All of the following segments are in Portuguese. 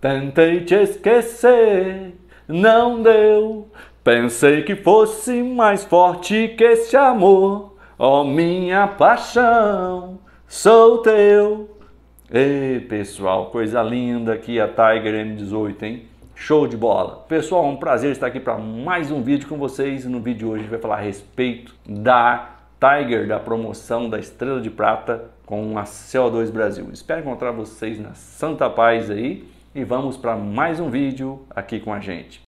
Tentei te esquecer, não deu. Pensei que fosse mais forte que esse amor. Oh, minha paixão, sou teu. Ei, pessoal, coisa linda aqui a Tiger M18, hein? Show de bola! Pessoal, é um prazer estar aqui para mais um vídeo com vocês. No vídeo de hoje a gente vai falar a respeito da Tiger, da promoção da Estrela de Prata com a CO2 Brasil. Espero encontrar vocês na Santa Paz aí e vamos para mais um vídeo aqui com a gente.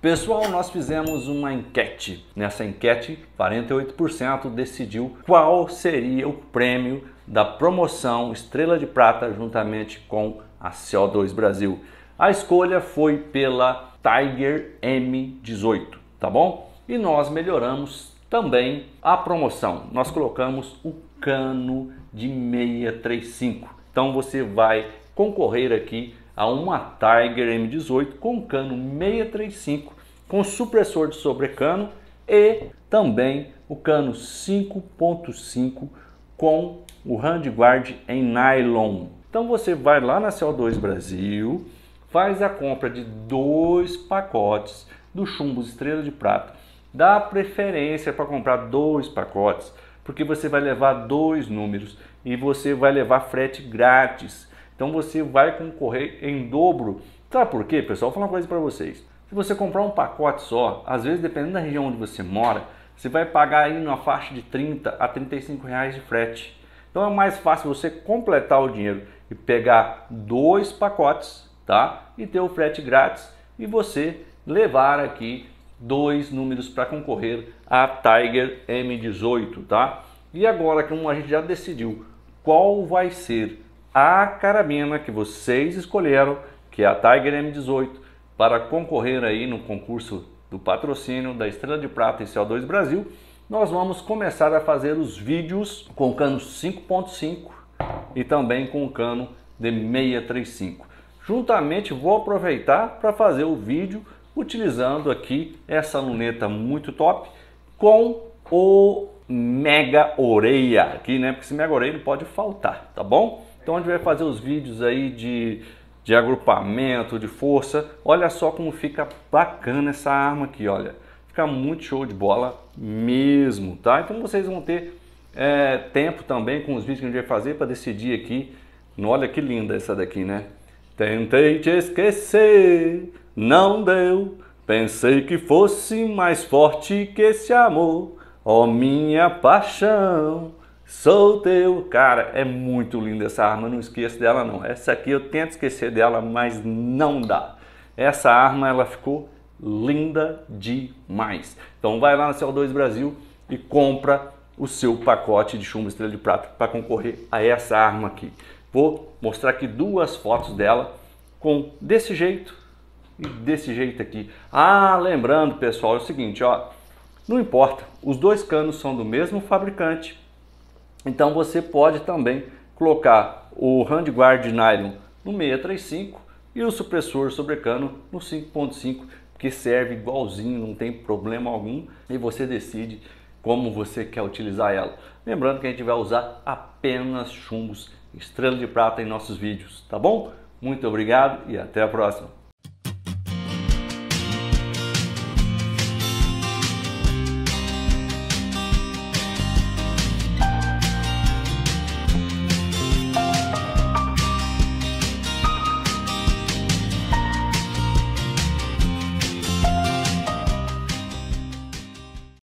Pessoal, nós fizemos uma enquete. Nessa enquete, 48% decidiu qual seria o prêmio da promoção Estrela de Prata juntamente com a CO2 Brasil. A escolha foi pela Tiger M18, tá bom? e nós melhoramos também a promoção. Nós colocamos o cano de 635. Então você vai concorrer aqui a uma Tiger M18 com cano 635, com supressor de sobrecano e também o cano 5.5 com o handguard em nylon. Então você vai lá na CO2 Brasil, faz a compra de dois pacotes do chumbo Estrela de Prata Dá preferência para comprar dois pacotes, porque você vai levar dois números e você vai levar frete grátis. Então você vai concorrer em dobro. Sabe por quê, pessoal? Vou falar uma coisa para vocês. Se você comprar um pacote só, às vezes dependendo da região onde você mora, você vai pagar aí uma faixa de 30 a 35 reais de frete. Então é mais fácil você completar o dinheiro e pegar dois pacotes, tá? E ter o frete grátis e você levar aqui dois números para concorrer à Tiger M18, tá? E agora que a gente já decidiu qual vai ser a carabina que vocês escolheram, que é a Tiger M18, para concorrer aí no concurso do patrocínio da Estrela de Prata e CO2 Brasil, nós vamos começar a fazer os vídeos com cano 5.5 e também com cano de 635. Juntamente vou aproveitar para fazer o vídeo utilizando aqui essa luneta muito top com o mega orelha aqui, né? Porque esse mega orelha não pode faltar, tá bom? Então a gente vai fazer os vídeos aí de, de agrupamento, de força. Olha só como fica bacana essa arma aqui, olha. Fica muito show de bola mesmo, tá? Então vocês vão ter é, tempo também com os vídeos que a gente vai fazer para decidir aqui. Olha que linda essa daqui, né? Tentei te esquecer, não deu, pensei que fosse mais forte que esse amor. Ó minha paixão, sou teu. Cara, é muito linda essa arma, não esqueço dela não. Essa aqui eu tento esquecer dela, mas não dá. Essa arma, ela ficou linda demais. Então vai lá na CO2 Brasil e compra o seu pacote de chumbo estrela de prata para concorrer a essa arma aqui. Vou mostrar aqui duas fotos dela com desse jeito desse jeito aqui. Ah, lembrando pessoal, é o seguinte, ó, não importa, os dois canos são do mesmo fabricante, então você pode também colocar o handguard nylon no 635 e o supressor sobre cano no 5.5, que serve igualzinho, não tem problema algum, e você decide como você quer utilizar ela. Lembrando que a gente vai usar apenas chumbos estrela de prata em nossos vídeos, tá bom? Muito obrigado e até a próxima!